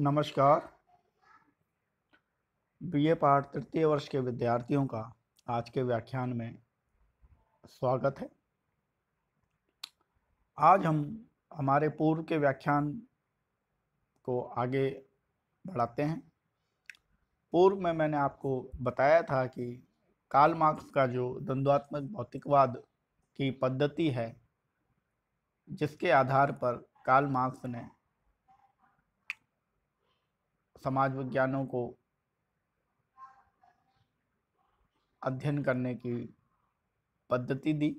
नमस्कार बीए पाठ तृतीय वर्ष के विद्यार्थियों का आज के व्याख्यान में स्वागत है आज हम हमारे पूर्व के व्याख्यान को आगे बढ़ाते हैं पूर्व में मैंने आपको बताया था कि काल मार्क्स का जो द्वंद्वात्मक भौतिकवाद की पद्धति है जिसके आधार पर काल मार्क्स ने समाज विज्ञानों को अध्ययन करने की पद्धति दी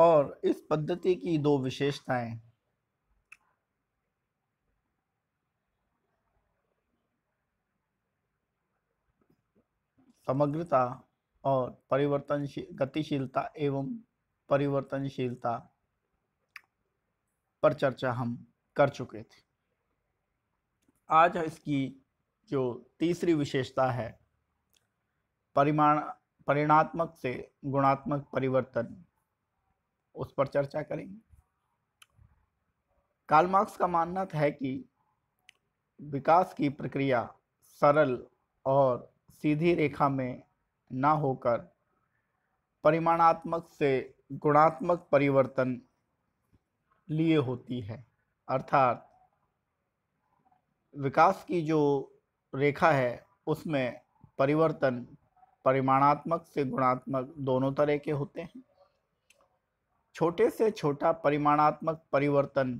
और इस पद्धति की दो विशेषताएं समग्रता और परिवर्तनशील गतिशीलता एवं परिवर्तनशीलता पर चर्चा हम कर चुके थे आज इसकी जो तीसरी विशेषता है परिमाण परिणात्मक से गुणात्मक परिवर्तन उस पर चर्चा करेंगे कालमार्क्स का मानना था कि विकास की प्रक्रिया सरल और सीधी रेखा में ना होकर परिमाणात्मक से गुणात्मक परिवर्तन लिए होती है अर्थात विकास की जो रेखा है उसमें परिवर्तन परिमाणात्मक से गुणात्मक दोनों तरह के होते हैं छोटे से छोटा परिमाणात्मक परिवर्तन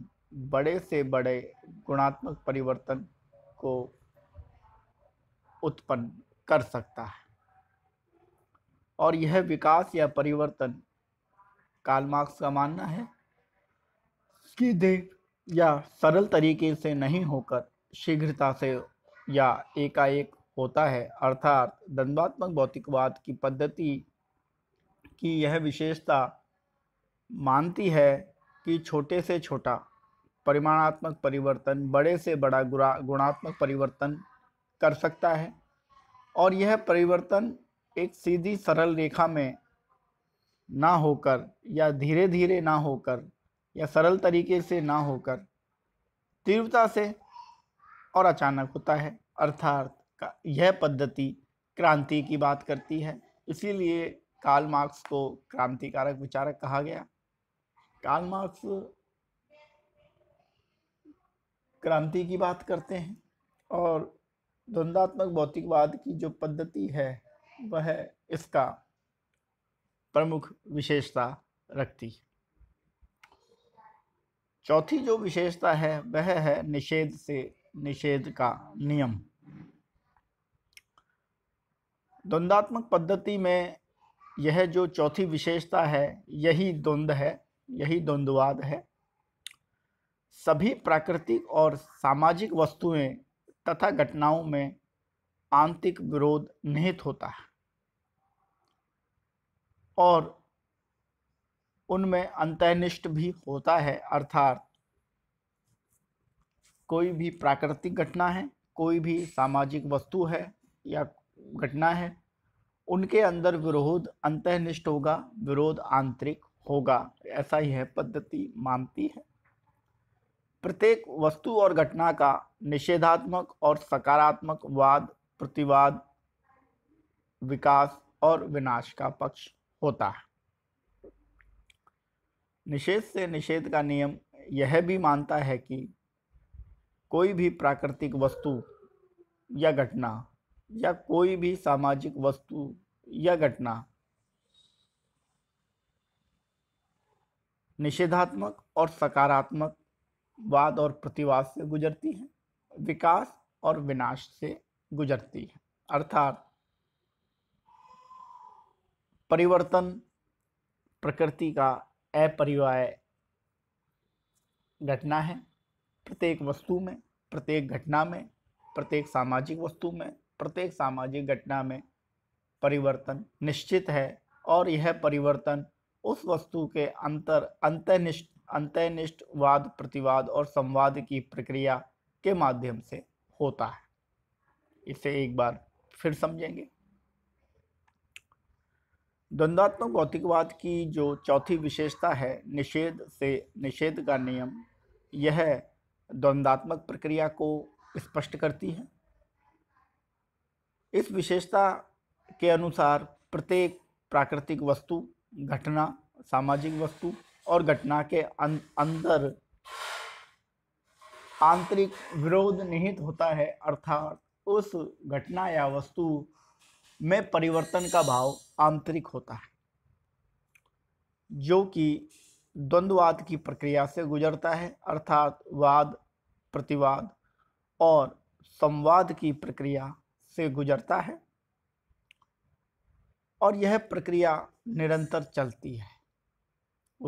बड़े से बड़े गुणात्मक परिवर्तन को उत्पन्न कर सकता है और यह विकास या परिवर्तन काल मार्क्स का मानना है कि देख या सरल तरीके से नहीं होकर शीघ्रता से या एकाएक होता है अर्थात द्वंद्वात्मक भौतिकवाद की पद्धति की यह विशेषता मानती है कि छोटे से छोटा परिमाणात्मक परिवर्तन बड़े से बड़ा गुणात्मक परिवर्तन कर सकता है और यह परिवर्तन एक सीधी सरल रेखा में ना होकर या धीरे धीरे ना होकर या सरल तरीके से ना होकर तीव्रता से और अचानक होता है अर्थात यह पद्धति क्रांति की बात करती है इसीलिए कार्ल मार्क्स को क्रांतिकारक विचारक कहा गया कार्ल मार्क्स क्रांति की बात करते हैं और द्वंदात्मक भौतिकवाद की जो पद्धति है वह इसका प्रमुख विशेषता रखती है चौथी जो विशेषता है वह है निषेध से निषेध का नियम द्वंदात्मक पद्धति में यह जो चौथी विशेषता है यही द्वंद्व है यही द्वंद्ववाद है सभी प्राकृतिक और सामाजिक वस्तुएं तथा घटनाओं में आंतरिक विरोध निहित होता है और उनमें अंतनिष्ठ भी होता है अर्थात कोई भी प्राकृतिक घटना है कोई भी सामाजिक वस्तु है या घटना है उनके अंदर विरोध अंतनिष्ठ होगा विरोध आंतरिक होगा ऐसा ही है पद्धति मानती है प्रत्येक वस्तु और घटना का निषेधात्मक और सकारात्मक वाद प्रतिवाद विकास और विनाश का पक्ष होता है निषेध से निषेध का नियम यह भी मानता है कि कोई भी प्राकृतिक वस्तु या घटना या कोई भी सामाजिक वस्तु या घटना निषेधात्मक और सकारात्मक वाद और प्रतिवाद से गुजरती है विकास और विनाश से गुजरती है अर्थात परिवर्तन प्रकृति का अपरिवाय घटना है प्रत्येक वस्तु में प्रत्येक घटना में प्रत्येक सामाजिक वस्तु में प्रत्येक सामाजिक घटना में परिवर्तन निश्चित है और यह परिवर्तन उस वस्तु के अंतर अंतर्निष्ठ अंतर्निष्ठ वाद प्रतिवाद और संवाद की प्रक्रिया के माध्यम से होता है इसे एक बार फिर समझेंगे द्वंद्वात्मक भौतिकवाद की जो चौथी विशेषता है निषेध से निषेध का नियम यह द्वंद्वात्मक प्रक्रिया को स्पष्ट करती है इस विशेषता के अनुसार प्रत्येक प्राकृतिक वस्तु घटना सामाजिक वस्तु और घटना के अं-, अंदर आंतरिक विरोध निहित होता है अर्थात उस घटना या वस्तु में परिवर्तन का भाव आंतरिक होता है जो कि द्वंद्ववाद की प्रक्रिया से गुजरता है अर्थात वाद प्रतिवाद और संवाद की प्रक्रिया से गुजरता है और यह प्रक्रिया निरंतर चलती है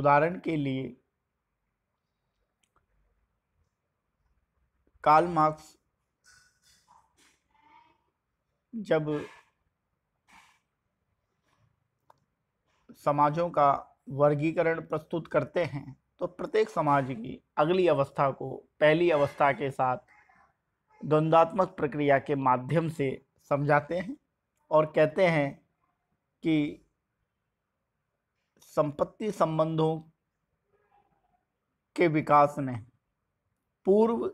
उदाहरण के लिए कार्ल मार्क्स जब समाजों का वर्गीकरण प्रस्तुत करते हैं तो प्रत्येक समाज की अगली अवस्था को पहली अवस्था के साथ द्वंद्वात्मक प्रक्रिया के माध्यम से समझाते हैं और कहते हैं कि संपत्ति संबंधों के विकास ने पूर्व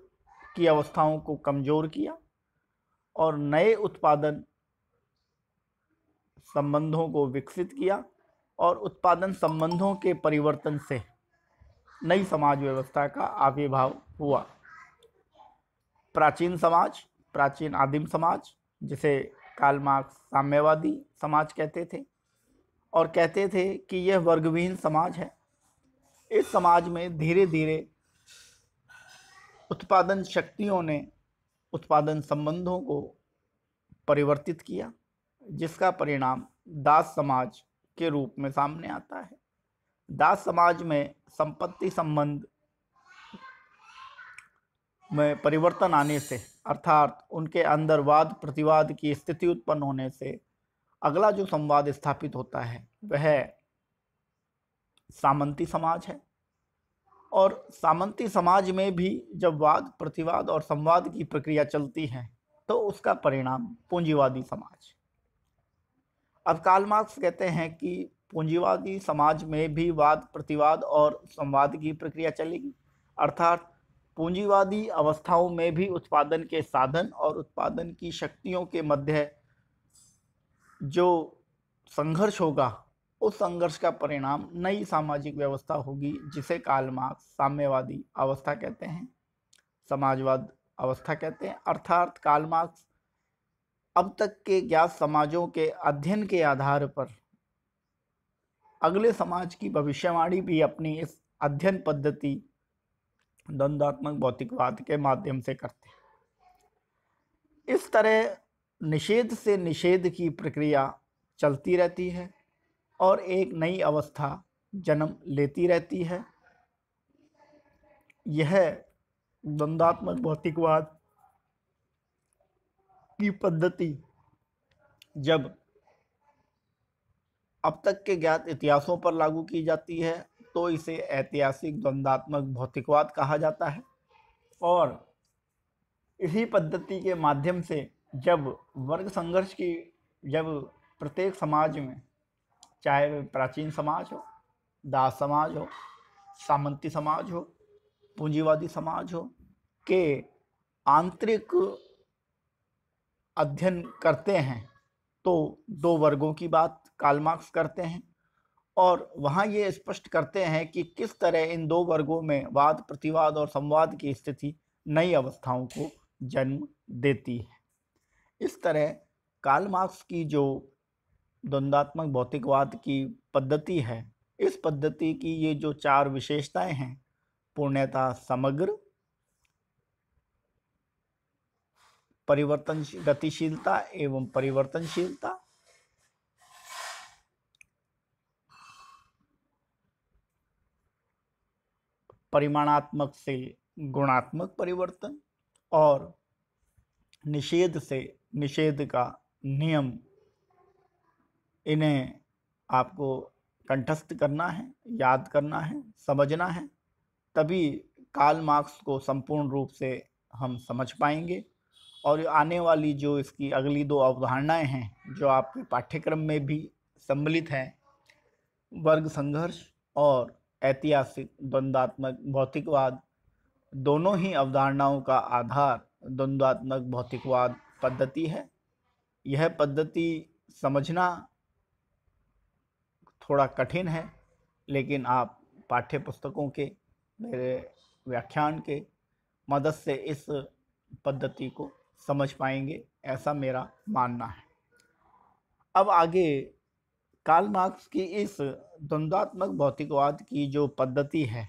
की अवस्थाओं को कमज़ोर किया और नए उत्पादन संबंधों को विकसित किया और उत्पादन संबंधों के परिवर्तन से नई समाज व्यवस्था का आविर्भाव हुआ प्राचीन समाज प्राचीन आदिम समाज जिसे कालमार्क्स साम्यवादी समाज कहते थे और कहते थे कि यह वर्गविहीन समाज है इस समाज में धीरे धीरे उत्पादन शक्तियों ने उत्पादन संबंधों को परिवर्तित किया जिसका परिणाम दास समाज के रूप में सामने आता है दास समाज में संपत्ति संबंध में परिवर्तन आने से अर्थात उनके अंदर वाद प्रतिवाद की स्थिति उत्पन्न होने से अगला जो संवाद स्थापित होता है वह सामंती समाज है और सामंती समाज में भी जब वाद प्रतिवाद और संवाद की प्रक्रिया चलती है तो उसका परिणाम पूंजीवादी समाज अब काल मार्क्स कहते हैं कि पूंजीवादी समाज में भी वाद प्रतिवाद और संवाद की प्रक्रिया चलेगी अर्थात पूंजीवादी अवस्थाओं में भी उत्पादन के साधन और उत्पादन की शक्तियों के मध्य जो संघर्ष होगा उस संघर्ष का परिणाम नई सामाजिक व्यवस्था होगी जिसे काल मार्क्स साम्यवादी अवस्था कहते हैं समाजवाद अवस्था कहते हैं अर्थात काल मार्क्स अब तक के ज्ञात समाजों के अध्ययन के आधार पर अगले समाज की भविष्यवाणी भी अपनी इस अध्ययन पद्धति द्वंद्वात्मक भौतिकवाद के माध्यम से करते हैं इस तरह निषेध से निषेध की प्रक्रिया चलती रहती है और एक नई अवस्था जन्म लेती रहती है यह द्वंद्वात्मक भौतिकवाद की पद्धति जब अब तक के ज्ञात इतिहासों पर लागू की जाती है तो इसे ऐतिहासिक द्वंदात्मक भौतिकवाद कहा जाता है और इसी पद्धति के माध्यम से जब वर्ग संघर्ष की जब प्रत्येक समाज में चाहे वह प्राचीन समाज हो दास समाज हो सामंती समाज हो पूंजीवादी समाज हो के आंतरिक अध्ययन करते हैं तो दो वर्गों की बात काल मार्क्स करते हैं और वहाँ ये स्पष्ट करते हैं कि किस तरह इन दो वर्गों में वाद प्रतिवाद और संवाद की स्थिति नई अवस्थाओं को जन्म देती है इस तरह काल मार्क्स की जो द्वंदात्मक भौतिकवाद की पद्धति है इस पद्धति की ये जो चार विशेषताएं हैं पूर्णता समग्र परिवर्तन गतिशीलता एवं परिवर्तनशीलता परिमाणात्मक से गुणात्मक परिवर्तन और निषेध से निषेध का नियम इन्हें आपको कंठस्थ करना है याद करना है समझना है तभी काल मार्क्स को संपूर्ण रूप से हम समझ पाएंगे और आने वाली जो इसकी अगली दो अवधारणाएं हैं जो आपके पाठ्यक्रम में भी सम्मिलित हैं वर्ग संघर्ष और ऐतिहासिक द्वंद्वात्मक भौतिकवाद दोनों ही अवधारणाओं का आधार द्वंद्वात्मक भौतिकवाद पद्धति है यह पद्धति समझना थोड़ा कठिन है लेकिन आप पाठ्य पुस्तकों के मेरे व्याख्यान के मदद से इस पद्धति को समझ पाएंगे ऐसा मेरा मानना है अब आगे कार्ल मार्क्स की इस द्वंद्वात्मक भौतिकवाद की जो पद्धति है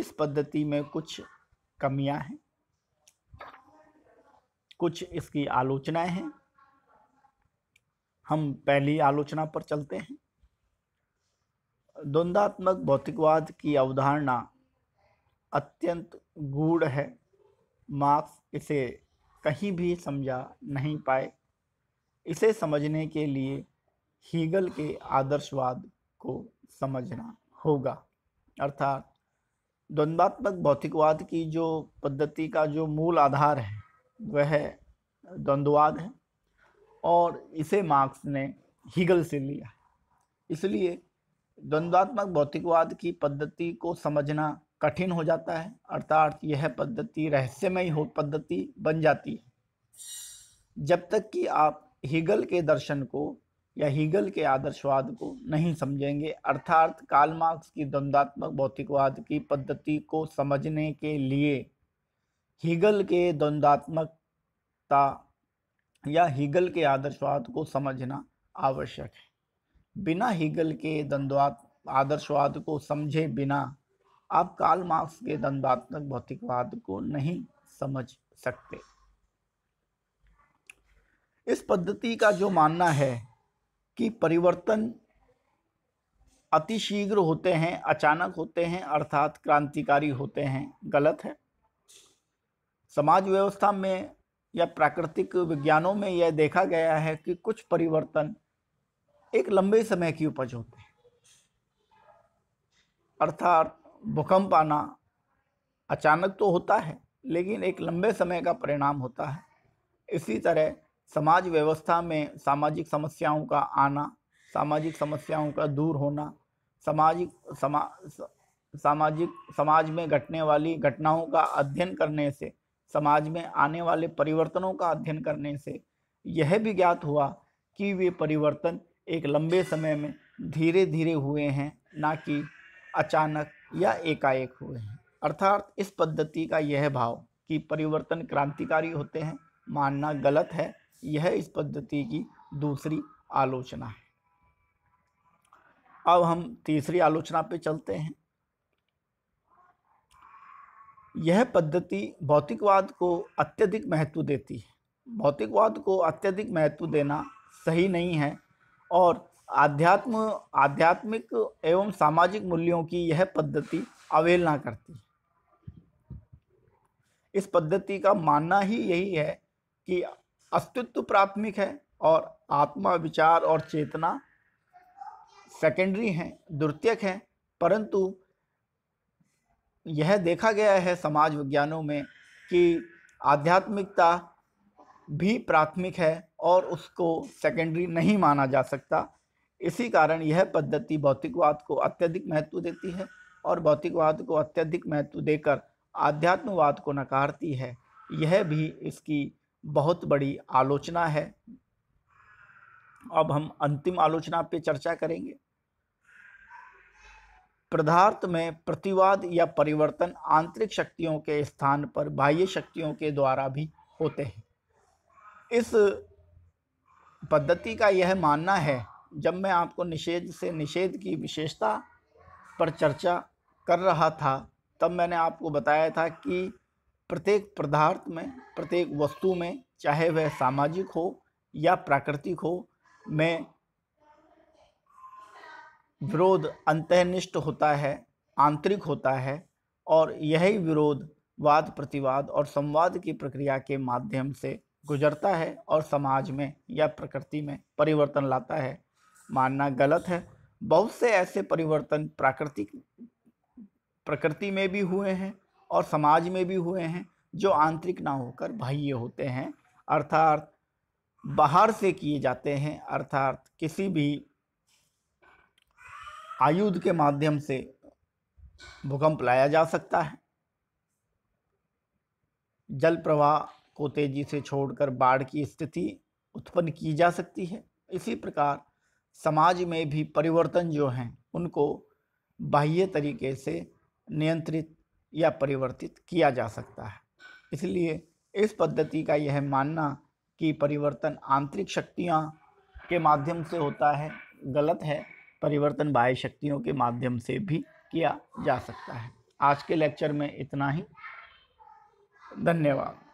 इस पद्धति में कुछ कमियां हैं कुछ इसकी आलोचनाएं हैं हम पहली आलोचना पर चलते हैं द्वंद्वात्मक भौतिकवाद की अवधारणा अत्यंत गूढ़ है मार्क्स इसे कहीं भी समझा नहीं पाए इसे समझने के लिए हीगल के आदर्शवाद को समझना होगा अर्थात द्वंद्वात्मक भौतिकवाद की जो पद्धति का जो मूल आधार है वह द्वंद्ववाद है और इसे मार्क्स ने हीगल से लिया इसलिए द्वंद्वात्मक भौतिकवाद की पद्धति को समझना कठिन हो जाता है अर्थात यह पद्धति रहस्यमय हो पद्धति बन जाती है जब तक कि आप हीगल के दर्शन को या हीगल के आदर्शवाद को नहीं समझेंगे अर्थात काल मार्क्स की द्वंद्वात्मक भौतिकवाद की पद्धति को समझने के लिए हीगल के द्वंद्वात्मकता या हीगल के आदर्शवाद को समझना आवश्यक है बिना हीगल के द्वंद्वात्म आदर्शवाद को समझे बिना आप काल मार्क्स के दंडात्मक भौतिकवाद को नहीं समझ सकते इस पद्धति का जो मानना है कि परिवर्तन अतिशीघ्र होते हैं अचानक होते हैं अर्थात क्रांतिकारी होते हैं गलत है समाज व्यवस्था में या प्राकृतिक विज्ञानों में यह देखा गया है कि कुछ परिवर्तन एक लंबे समय की उपज होते हैं अर्थात भूकंप आना अचानक तो होता है लेकिन एक लंबे समय का परिणाम होता है इसी तरह समाज व्यवस्था में सामाजिक समस्याओं का आना सामाजिक समस्याओं का दूर होना सामाजिक समा सामाजिक समाज में घटने वाली घटनाओं का अध्ययन करने से समाज में आने वाले परिवर्तनों का अध्ययन करने से यह भी ज्ञात हुआ कि वे परिवर्तन एक लंबे समय में धीरे धीरे हुए हैं ना कि अचानक या एकाएक हुए हैं अर्थात इस पद्धति का यह भाव कि परिवर्तन क्रांतिकारी होते हैं मानना गलत है यह इस पद्धति की दूसरी आलोचना है अब हम तीसरी आलोचना पे चलते हैं यह पद्धति भौतिकवाद को अत्यधिक महत्व देती है भौतिकवाद को अत्यधिक महत्व देना सही नहीं है और आध्यात्म आध्यात्मिक एवं सामाजिक मूल्यों की यह पद्धति अवेलना करती है इस पद्धति का मानना ही यही है कि अस्तित्व प्राथमिक है और आत्मा विचार और चेतना सेकेंडरी हैं द्वितीयक हैं परंतु यह देखा गया है समाज विज्ञानों में कि आध्यात्मिकता भी प्राथमिक है और उसको सेकेंडरी नहीं माना जा सकता इसी कारण यह पद्धति भौतिकवाद को अत्यधिक महत्व देती है और भौतिकवाद को अत्यधिक महत्व देकर आध्यात्मवाद को नकारती है यह भी इसकी बहुत बड़ी आलोचना है अब हम अंतिम आलोचना पे चर्चा करेंगे पदार्थ में प्रतिवाद या परिवर्तन आंतरिक शक्तियों के स्थान पर बाह्य शक्तियों के द्वारा भी होते हैं इस पद्धति का यह मानना है जब मैं आपको निषेध से निषेध की विशेषता पर चर्चा कर रहा था तब मैंने आपको बताया था कि प्रत्येक पदार्थ में प्रत्येक वस्तु में चाहे वह सामाजिक हो या प्राकृतिक हो में विरोध अंतनिष्ठ होता है आंतरिक होता है और यही विरोध वाद प्रतिवाद और संवाद की प्रक्रिया के माध्यम से गुजरता है और समाज में या प्रकृति में परिवर्तन लाता है मानना गलत है बहुत से ऐसे परिवर्तन प्राकृतिक प्रकृति में भी हुए हैं और समाज में भी हुए हैं जो आंतरिक ना होकर बाह्य होते हैं अर्थात बाहर से किए जाते हैं अर्थात किसी भी आयुध के माध्यम से भूकंप लाया जा सकता है जल प्रवाह को तेजी से छोड़कर बाढ़ की स्थिति उत्पन्न की जा सकती है इसी प्रकार समाज में भी परिवर्तन जो हैं उनको बाह्य तरीके से नियंत्रित या परिवर्तित किया जा सकता है इसलिए इस पद्धति का यह मानना कि परिवर्तन आंतरिक शक्तियाँ के माध्यम से होता है गलत है परिवर्तन बाह्य शक्तियों के माध्यम से भी किया जा सकता है आज के लेक्चर में इतना ही धन्यवाद